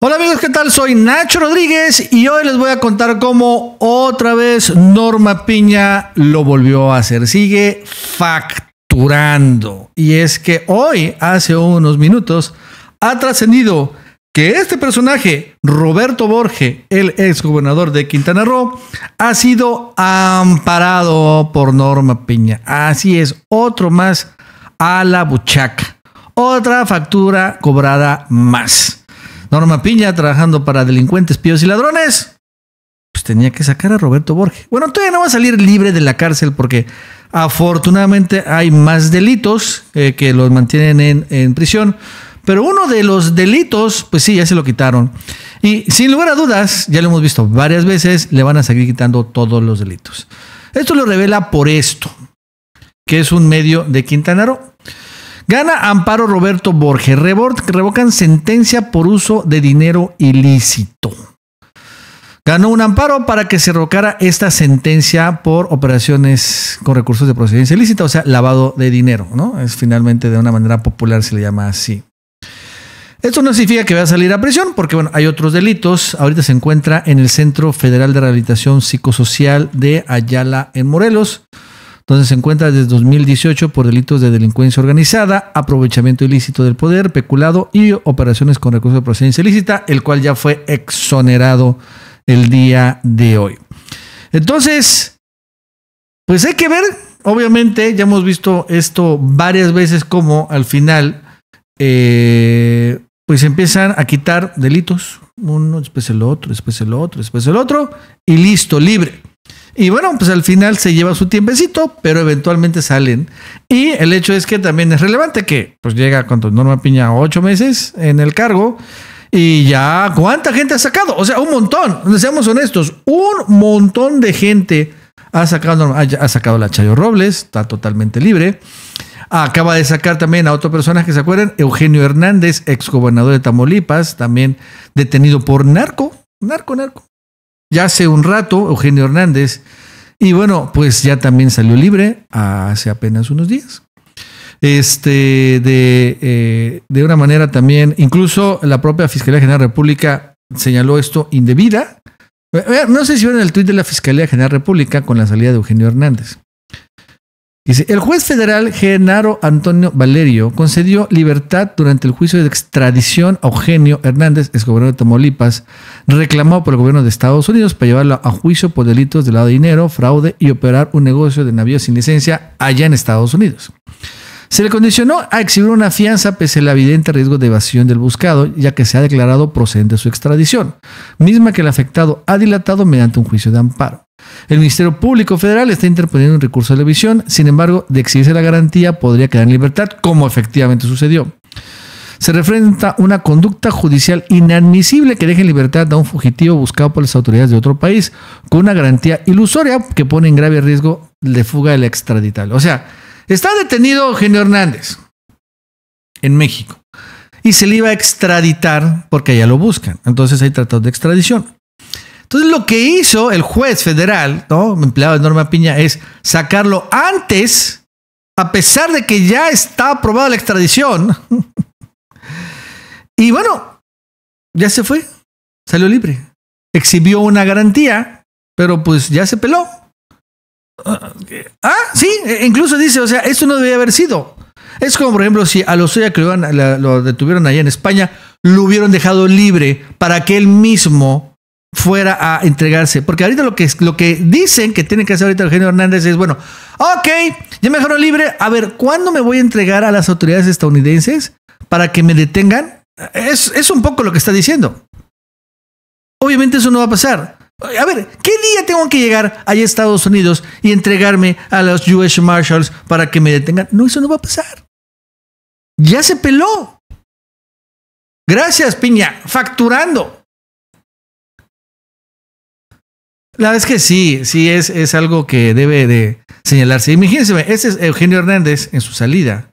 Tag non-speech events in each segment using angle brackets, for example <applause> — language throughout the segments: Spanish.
Hola amigos, ¿qué tal? Soy Nacho Rodríguez y hoy les voy a contar cómo otra vez Norma Piña lo volvió a hacer. Sigue facturando. Y es que hoy, hace unos minutos, ha trascendido que este personaje, Roberto Borge, el ex gobernador de Quintana Roo, ha sido amparado por Norma Piña. Así es, otro más a la buchaca. Otra factura cobrada más. Norma Piña trabajando para delincuentes, píos y ladrones. Pues tenía que sacar a Roberto Borges. Bueno, todavía no va a salir libre de la cárcel porque afortunadamente hay más delitos eh, que los mantienen en, en prisión. Pero uno de los delitos, pues sí, ya se lo quitaron. Y sin lugar a dudas, ya lo hemos visto varias veces, le van a seguir quitando todos los delitos. Esto lo revela por esto, que es un medio de Quintana Roo. Gana Amparo Roberto Borges. revocan sentencia por uso de dinero ilícito. Ganó un amparo para que se revocara esta sentencia por operaciones con recursos de procedencia ilícita, o sea, lavado de dinero, ¿no? Es finalmente de una manera popular se le llama así. Esto no significa que vaya a salir a prisión, porque hay otros delitos. Ahorita se encuentra en el Centro Federal de Rehabilitación Psicosocial de Ayala, en Morelos. Entonces, se encuentra desde 2018 por delitos de delincuencia organizada, aprovechamiento ilícito del poder, peculado y operaciones con recursos de procedencia ilícita, el cual ya fue exonerado el día de hoy. Entonces, pues hay que ver, obviamente, ya hemos visto esto varias veces como al final, eh, pues empiezan a quitar delitos, uno, después el otro, después el otro, después el otro, y listo, libre. Y bueno, pues al final se lleva su tiempecito, pero eventualmente salen. Y el hecho es que también es relevante que pues llega cuando Norma Piña ocho meses en el cargo. Y ya, ¿cuánta gente ha sacado? O sea, un montón, seamos honestos, un montón de gente ha sacado, ha sacado la Chayo Robles, está totalmente libre. Acaba de sacar también a otro personaje que se acuerdan, Eugenio Hernández, exgobernador de Tamaulipas, también detenido por narco, narco, narco ya hace un rato, Eugenio Hernández. Y bueno, pues ya también salió libre hace apenas unos días. Este, de, eh, de una manera también, incluso la propia Fiscalía General de la República señaló esto indebida. No sé si vieron el tuit de la Fiscalía General de la República con la salida de Eugenio Hernández. Dice, el juez federal Genaro Antonio Valerio concedió libertad durante el juicio de extradición a Eugenio Hernández, exgobernador de Tamaulipas, reclamado por el gobierno de Estados Unidos para llevarlo a juicio por delitos de lavado de dinero, fraude y operar un negocio de navíos sin licencia allá en Estados Unidos. Se le condicionó a exhibir una fianza pese al evidente riesgo de evasión del buscado, ya que se ha declarado procedente su extradición, misma que el afectado ha dilatado mediante un juicio de amparo. El Ministerio Público Federal está interponiendo un recurso de revisión, sin embargo, de exhibirse la garantía podría quedar en libertad, como efectivamente sucedió. Se refrenta una conducta judicial inadmisible que deje en libertad a un fugitivo buscado por las autoridades de otro país con una garantía ilusoria que pone en grave riesgo de fuga del extradital O sea, está detenido Eugenio Hernández en México y se le iba a extraditar porque allá lo buscan. Entonces hay tratados de extradición. Entonces lo que hizo el juez federal, ¿no? empleado de Norma Piña, es sacarlo antes, a pesar de que ya está aprobada la extradición. <laughs> y bueno, ya se fue, salió libre. Exhibió una garantía, pero pues ya se peló. Ah, sí, e incluso dice, o sea, esto no debía haber sido. Es como, por ejemplo, si a los que lo, lo detuvieron allá en España, lo hubieran dejado libre para que él mismo fuera a entregarse. Porque ahorita lo que, lo que dicen que tiene que hacer ahorita Eugenio Hernández es, bueno, ok, ya me dejaron libre, a ver, ¿cuándo me voy a entregar a las autoridades estadounidenses para que me detengan? Es, un poco lo que está diciendo. Obviamente eso no va a pasar. A ver, ¿qué día tengo que llegar allá a Estados Unidos y entregarme a los US Marshals para que me detengan? No, eso no va a pasar. Ya se peló. Gracias, Piña. Facturando. La verdad es que sí, sí, es, es algo que debe de señalarse. Imagínense, ese es Eugenio Hernández en su salida.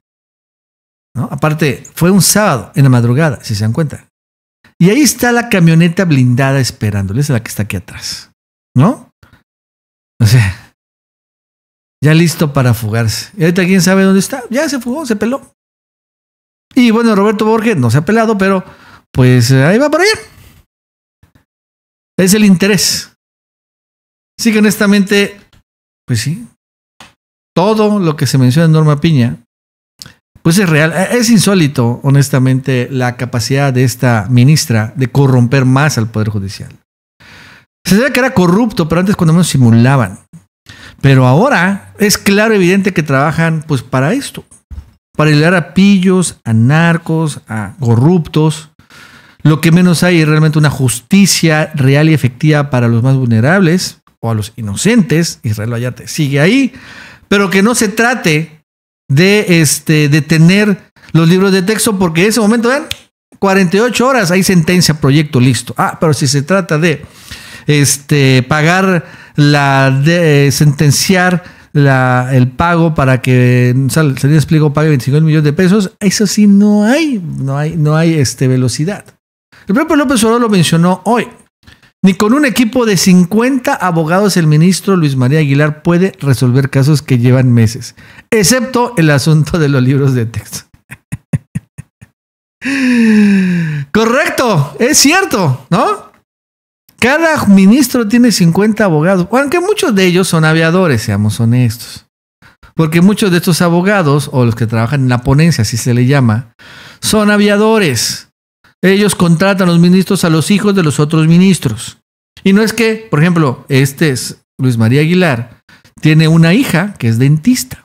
Aparte, fue un sábado en la madrugada, si se dan cuenta. Y ahí está la camioneta blindada es la que está aquí atrás. ¿No? O sea, ya listo para fugarse. Y ahorita quién sabe dónde está. Ya se fugó, se peló. Y bueno, Roberto Borges no se ha pelado, pero pues ahí va para allá. Es el interés. Sí, que honestamente, pues sí, todo lo que se menciona en Norma Piña, pues es real. Eh, es insólito, honestamente, la capacidad de esta ministra de corromper más al Poder Judicial. Se sabía que era corrupto, pero antes cuando menos simulaban. Pero ahora es claro, evidente que trabajan pues para esto. Para hilar a pillos, a narcos, a corruptos. Lo que menos hay es realmente una justicia real y efectiva para los más vulnerables a los inocentes, Israel Vallarte sigue ahí, pero que no se trate de, este, tener los libros de texto porque en ese momento, ven, 48 horas hay sentencia, proyecto listo. Ah, pero si se trata de este, pagar la, sentenciar la, el pago para que se sea, explico pague 25 millones de pesos, eso sí no hay, no hay, no hay este, velocidad. El propio López Obrador lo mencionó hoy. Ni con un equipo de 50 abogados el ministro Luis María Aguilar puede resolver casos que llevan meses, excepto el asunto de los libros de texto. <laughs> Correcto, es cierto, ¿no? Cada ministro tiene 50 abogados, aunque muchos de ellos son aviadores, seamos honestos. Porque muchos de estos abogados, o los que trabajan en la ponencia, así se le llama, son aviadores. Ellos contratan a los ministros a los hijos de los otros ministros. Y no es que, por ejemplo, este es Luis María Aguilar, tiene una hija que es dentista.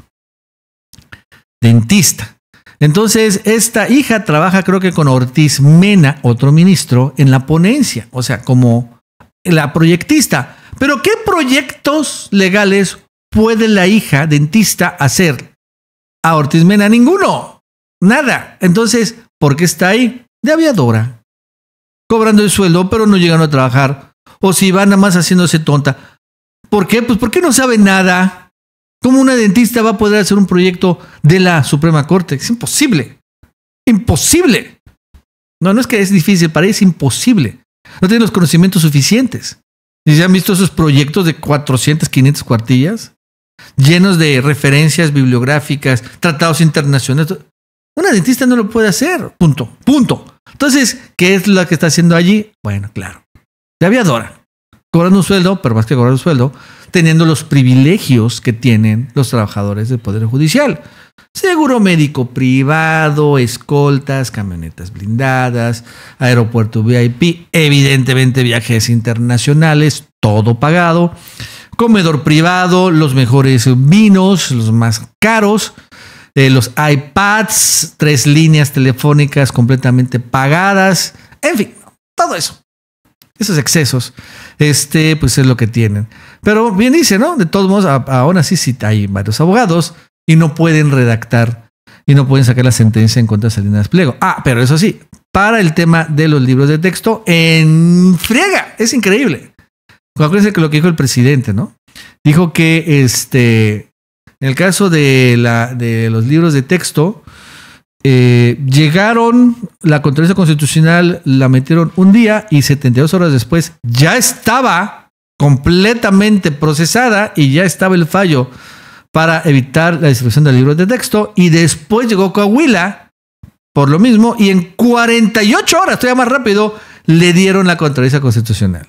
Dentista. Entonces, esta hija trabaja creo que con Ortiz Mena, otro ministro, en la ponencia, o sea, como la proyectista. Pero ¿qué proyectos legales puede la hija dentista hacer a Ortiz Mena? Ninguno. Nada. Entonces, ¿por qué está ahí? de aviadora, cobrando el sueldo, pero no llegando a trabajar, o si van nada más haciéndose tonta. ¿Por qué? Pues porque no sabe nada. ¿Cómo una dentista va a poder hacer un proyecto de la Suprema Corte? Es imposible. Imposible. No, no es que es difícil, para ella es imposible. No tiene los conocimientos suficientes. ¿Y se han visto esos proyectos de 400, 500 cuartillas? Llenos de referencias bibliográficas, tratados internacionales. Una dentista no lo puede hacer. Punto. Punto. Entonces, ¿qué es lo que está haciendo allí? Bueno, claro. De aviadora. Cobrando un sueldo, pero más que cobrar un sueldo, teniendo los privilegios que tienen los trabajadores del Poder Judicial. Seguro médico privado, escoltas, camionetas blindadas, aeropuerto VIP, evidentemente viajes internacionales, todo pagado, comedor privado, los mejores vinos, los más caros, de los iPads, tres líneas telefónicas completamente pagadas, en fin, todo eso. Esos excesos, este, pues es lo que tienen. Pero bien dice, ¿no? De todos modos, aún así sí hay varios abogados y no pueden redactar y no pueden sacar la sentencia en contra de Salinas Pliego. Ah, pero eso sí, para el tema de los libros de texto, en friega, es increíble. Acuérdense que lo que dijo el presidente, ¿no? Dijo que este en el caso de, la, de los libros de texto, eh, llegaron, la controversia constitucional la metieron un día y 72 horas después ya estaba completamente procesada y ya estaba el fallo para evitar la distribución de libros de texto y después llegó Coahuila por lo mismo y en 48 horas, todavía más rápido, le dieron la controversia constitucional.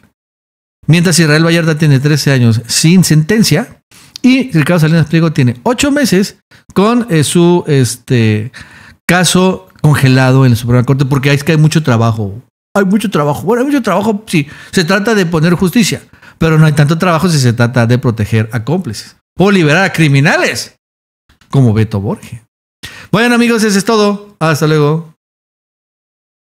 Mientras Israel Vallarta tiene 13 años sin sentencia, y Ricardo Salinas Pliego tiene ocho meses con eh, su este, caso congelado en la Suprema Corte, porque es que hay mucho trabajo. Hay mucho trabajo. Bueno, hay mucho trabajo si sí, se trata de poner justicia, pero no hay tanto trabajo si se trata de proteger a cómplices o liberar a criminales, como Beto Borges. Bueno, amigos, eso es todo. Hasta luego.